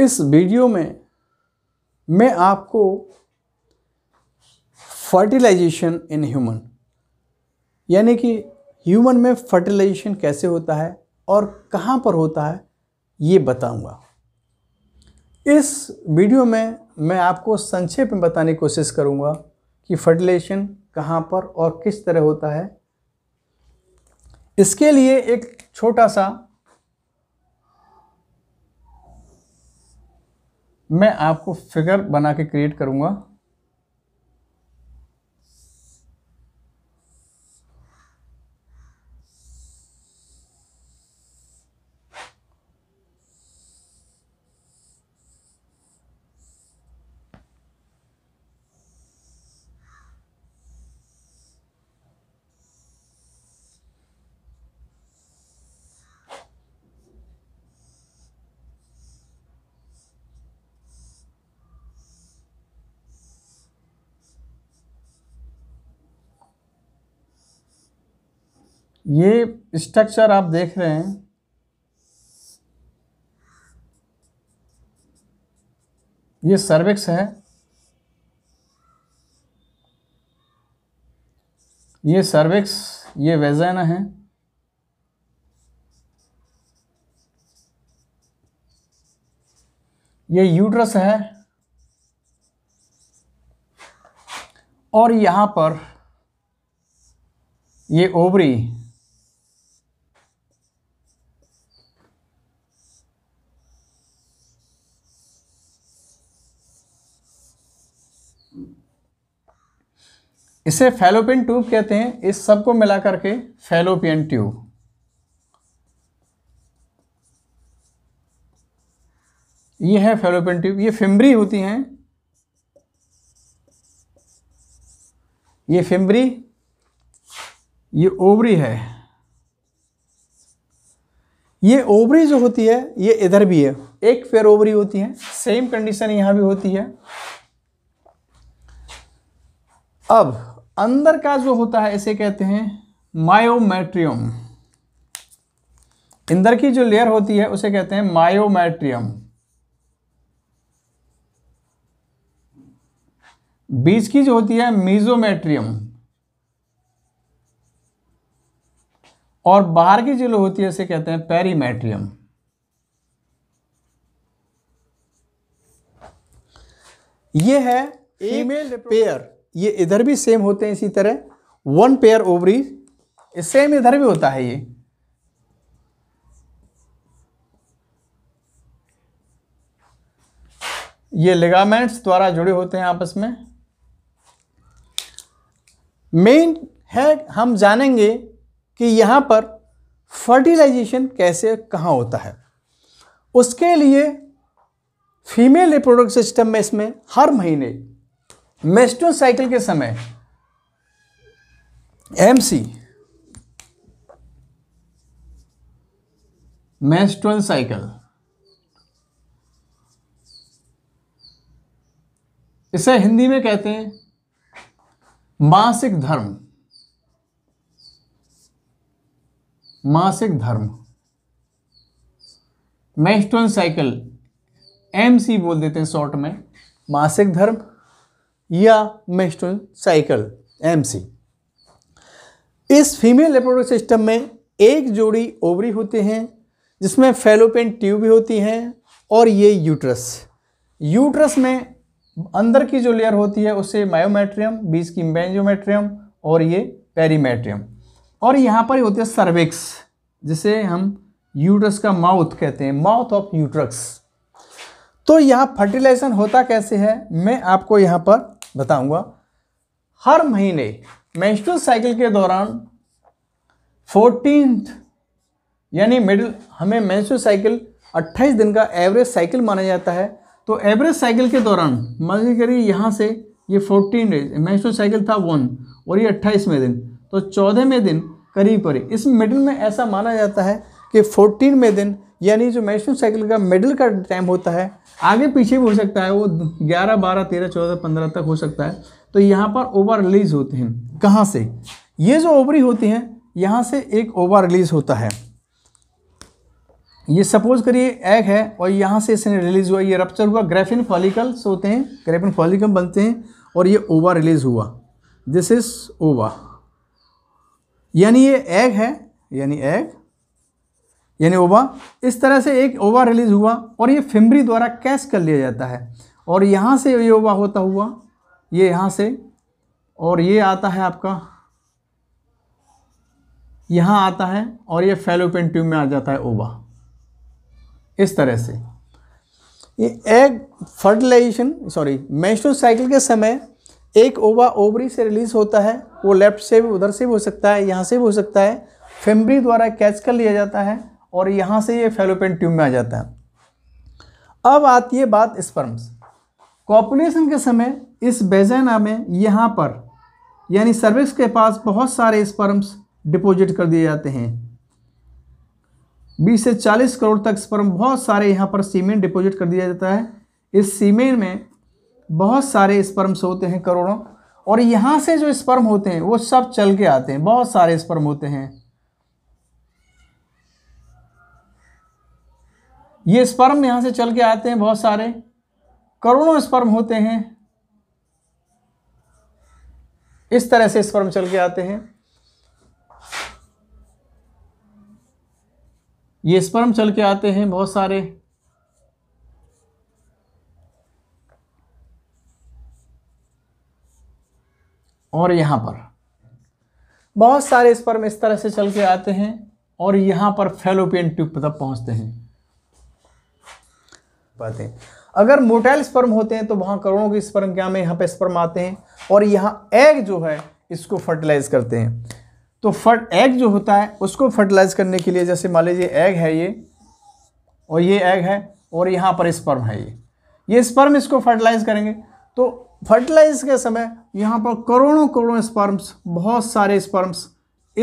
इस वीडियो में मैं आपको फर्टिलाइजेशन इन ह्यूमन यानी कि ह्यूमन में फर्टिलाइजेशन कैसे होता है और कहाँ पर होता है ये बताऊंगा इस वीडियो में मैं आपको संक्षेप में बताने की कोशिश करूंगा कि फर्टिलाइजेशन कहाँ पर और किस तरह होता है इसके लिए एक छोटा सा मैं आपको फिगर बना के क्रिएट करूँगा ये स्ट्रक्चर आप देख रहे हैं ये सर्विक्स है ये सर्विक्स ये वेजाना है ये यूट्रस है और यहां पर ये ओवरी इसे फेलोपियन ट्यूब कहते हैं इस सब को मिला करके फेलोपियन ट्यूब ये है फेलोपियन ट्यूब ये फिम्बरी होती हैं ये फिम्बरी ये ओवरी है ये ओवरी जो होती है ये इधर भी है एक फेर ओवरी होती है सेम कंडीशन यहां भी होती है अब अंदर का जो होता है इसे कहते हैं मायोमेट्रियम अंदर की जो लेयर होती है उसे कहते हैं मायोमेट्रियम बीज की जो होती है मीजोमेट्रियम और बाहर की जो होती है उसे कहते हैं पेरीमेट्रियम ये है फीमेल पेयर ये इधर भी सेम होते हैं इसी तरह वन पेयर ओवरीज सेम इधर भी होता है ये ये लिगामेंट्स द्वारा जुड़े होते हैं आपस में मेन है हम जानेंगे कि यहां पर फर्टिलाइजेशन कैसे कहां होता है उसके लिए फीमेल रिप्रोडक्ट सिस्टम में इसमें हर महीने मेस्टोन साइकिल के समय एम सी मेस्टोन साइकिल इसे हिंदी में कहते हैं मासिक धर्म मासिक धर्म मेस्टोन साइकिल एम सी बोल देते हैं शॉर्ट में मासिक धर्म या मेस्टोन साइकिल एम इस फीमेल रिपोर्टिव सिस्टम में एक जोड़ी ओवरी होते हैं जिसमें फेलोपेन ट्यूब भी होती हैं और ये यूट्रस यूट्रस में अंदर की जो लेयर होती है उसे मायोमेट्रियम बीच की बेंजोमेट्रियम और ये पेरीमेट्रियम और यहाँ पर होती है सर्विक्स जिसे हम यूट्रस का माउथ कहते हैं माउथ ऑफ यूट्रक्स तो यहाँ फर्टिलाइजेशन होता कैसे है मैं आपको यहाँ पर बताऊंगा हर महीने मेंस्ट्रुअल साइकिल के दौरान फोर्टीन यानी मिडिल हमें मेंस्ट्रुअल साइकिल 28 दिन का एवरेज साइकिल माना जाता है तो एवरेज साइकिल के दौरान मान करिए यहाँ से ये 14 डेज मेंस्ट्रुअल साइकिल था वन और ये अट्ठाईसवें दिन तो चौदहवें दिन करीब करीब इस मिडिल में ऐसा माना जाता है कि फोर्टीन में दिन यानी जो मैशन साइकिल का मिडिल का टाइम होता है आगे पीछे भी हो सकता है वो ग्यारह बारह तेरह चौदह पंद्रह तक हो सकता है तो यहाँ पर ओवर रिलीज होते हैं कहाँ से ये जो ओवरी होती हैं यहाँ से एक ओवर रिलीज होता है ये सपोज करिए एग है और यहाँ से इसने रिलीज हुआ ये रप्चर हुआ ग्रेफिन फॉलिकल्स होते हैं ग्रेफिन फॉलिकल बनते हैं और ये ओवा रिलीज हुआ दिस इज ओवा यानी ये एग है यानी एग यानी ओवा इस तरह से एक ओवा रिलीज़ हुआ और ये फिमरी द्वारा कैश कर लिया जाता है और यहाँ से ये ओवा होता हुआ ये यहाँ से और ये आता है आपका यहाँ आता है और ये फेलोपिन ट्यूब में आ जाता है ओवा इस तरह से ये egg fertilization sorry menstrual cycle के समय एक ओवा ओवरी से रिलीज़ होता है वो लेफ्ट से भी उधर से भी हो सकता है यहाँ से भी हो सकता है फेम्बरी द्वारा कैच कर लिया जाता है और यहाँ से ये फेलोपेन ट्यूब में आ जाता है अब आती है बात स्पर्म्स कॉपुलेशन के समय इस बेजैना में यहाँ पर यानी सर्विक्स के पास बहुत सारे स्पर्म्स डिपॉजिट कर दिए जाते हैं 20 से 40 करोड़ तक स्पर्म बहुत सारे यहाँ पर सीमेंट डिपॉजिट कर दिया जाता है इस सीमेंट में बहुत सारे स्पर्म्स होते हैं करोड़ों और यहाँ से जो स्पर्म होते हैं वो सब चल के आते हैं बहुत सारे स्पर्म होते हैं ये स्पर्म यहां से चल के आते हैं बहुत सारे करोड़ों स्पर्म होते हैं इस तरह से स्पर्म चल के आते हैं ये स्पर्म चल के आते हैं बहुत सारे और यहां पर बहुत सारे स्पर्म इस तरह से चल के आते हैं और यहां पर फेलोपियन ट्यूब तक पहुंचते हैं पाते हैं अगर मोटाइल स्पर्म होते हैं तो वहाँ करोड़ों के स्पर्म क्या में यहाँ पे स्पर्म आते हैं और यहाँ एग जो है इसको फर्टिलाइज करते हैं तो फट एग जो होता है उसको फर्टिलाइज करने के लिए जैसे मान लीजिए एग है ये और ये एग है और यहाँ पर स्पर्म है ये ये स्पर्म इसको फर्टिलाइज करेंगे तो फर्टिलाइज के समय यहाँ पर करोड़ों करोड़ों स्पर्म्स बहुत सारे स्पर्म्स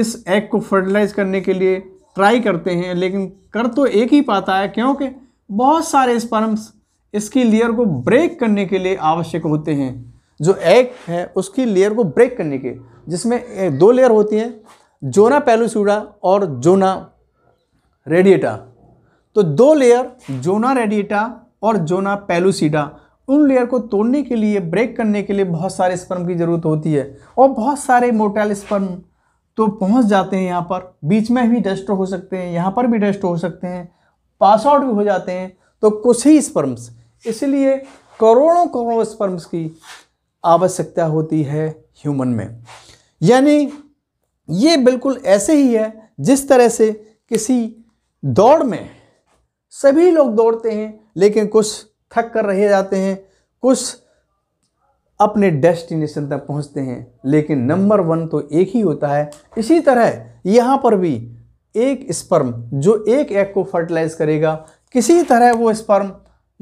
इस एग को फर्टिलाइज करने के लिए ट्राई करते हैं लेकिन कर तो एक ही पाता है क्योंकि बहुत सारे स्पर्म्स इसकी लेयर को ब्रेक करने के लिए आवश्यक होते हैं जो एग है उसकी लेयर को ब्रेक करने के जिसमें दो लेयर होती हैं जोना पेलोसूडा और जोना रेडिएटा तो दो लेयर जोना रेडिएटा और जोना पेलोसीडा उन लेयर को तोड़ने के लिए ब्रेक करने के लिए बहुत सारे स्पर्म की ज़रूरत होती है और बहुत सारे मोटाइल स्पर्म तो पहुंच जाते हैं यहाँ पर बीच में भी डस्ट हो सकते हैं यहाँ पर भी डस्ट हो सकते हैं पास आउट भी हो जाते हैं तो कुछ ही स्पर्म्स इसलिए करोड़ों करोड़ों स्पर्म्स की आवश्यकता होती है ह्यूमन में यानी ये बिल्कुल ऐसे ही है जिस तरह से किसी दौड़ में सभी लोग दौड़ते हैं लेकिन कुछ थक कर रह जाते हैं कुछ अपने डेस्टिनेशन तक पहुंचते हैं लेकिन नंबर वन तो एक ही होता है इसी तरह यहाँ पर भी एक स्पर्म जो एक एग को फर्टिलाइज करेगा किसी तरह वो स्पर्म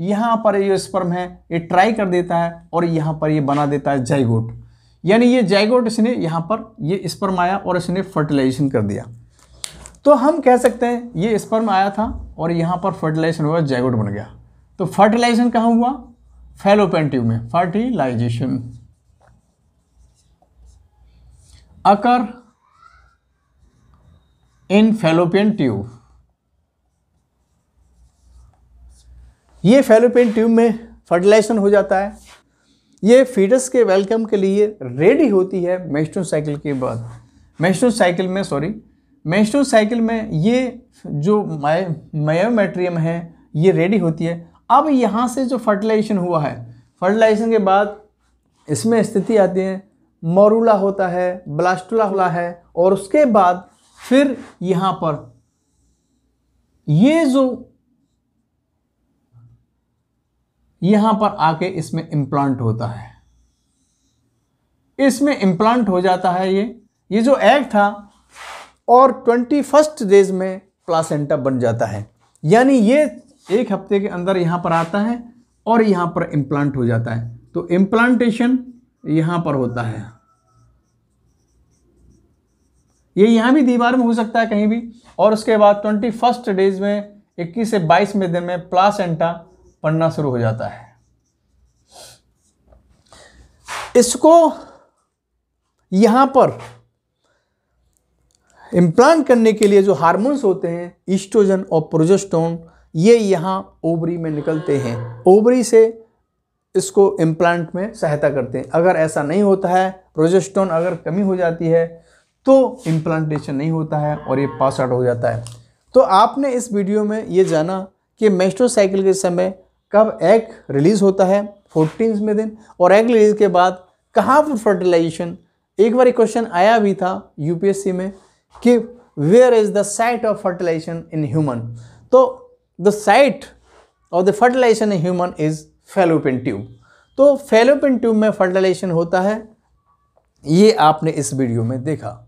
यहाँ पर ये स्पर्म है ये ट्राई कर देता है और यहाँ पर ये बना देता है जाइगोट यानी ये जाइगोट इसने यहाँ पर ये स्पर्म आया और इसने फर्टिलाइजेशन कर दिया तो हम कह सकते हैं ये स्पर्म आया था और यहाँ पर फर्टिलाइजेशन हुआ जाइगोट बन गया तो फर्टिलाइजेशन कहाँ हुआ फेलोपेन ट्यूब में fertilization occur in fallopian tube ये फेलोपियन ट्यूब में फर्टिलाइजेशन हो जाता है ये फीडस के वेलकम के लिए रेडी होती है मेस्ट्रो साइकिल के बाद मेस्ट्रो साइकिल में सॉरी मेस्ट्रो साइकिल में ये जो मायोमेट्रियम है ये रेडी होती है अब यहाँ से जो फर्टिलाइजेशन हुआ है फर्टिलाइजेशन के बाद इसमें स्थिति आती है मोरूला होता है ब्लास्टुला होता है और उसके बाद फिर यहां पर ये जो यहां पर आके इसमें इम्प्लांट होता है इसमें इम्प्लांट हो जाता है ये ये जो एग था और ट्वेंटी फर्स्ट डेज में प्लासेंटा बन जाता है यानी ये एक हफ्ते के अंदर यहां पर आता है और यहां पर इम्प्लांट हो जाता है तो इम्प्लांटेशन यहां पर होता है ये यहाँ भी दीवार में हो सकता है कहीं भी और उसके बाद ट्वेंटी फर्स्ट डेज में इक्कीस से बाईसवें दिन में प्लासेंटा पड़ना शुरू हो जाता है इसको यहाँ पर इम्प्लांट करने के लिए जो हार्मोन्स होते हैं ईस्ट्रोजन और प्रोजेस्टोन ये यहाँ ओबरी में निकलते हैं ओबरी से इसको इम्प्लांट में सहायता करते हैं अगर ऐसा नहीं होता है प्रोजेस्टोन अगर कमी हो जाती है तो इम्प्लांटेशन नहीं होता है और ये पास आउट हो जाता है तो आपने इस वीडियो में ये जाना कि मेस्ट्रोसाइकिल के समय कब एग रिलीज़ होता है में दिन और एग रिलीज के बाद कहाँ पर फर्टिलाइजेशन एक बार क्वेश्चन आया भी था यूपीएससी में कि where is the site of fertilization in human तो the site of the fertilization in human is fallopian tube तो फेलोपिन ट्यूब में फर्टिलाइजेशन होता है ये आपने इस वीडियो में देखा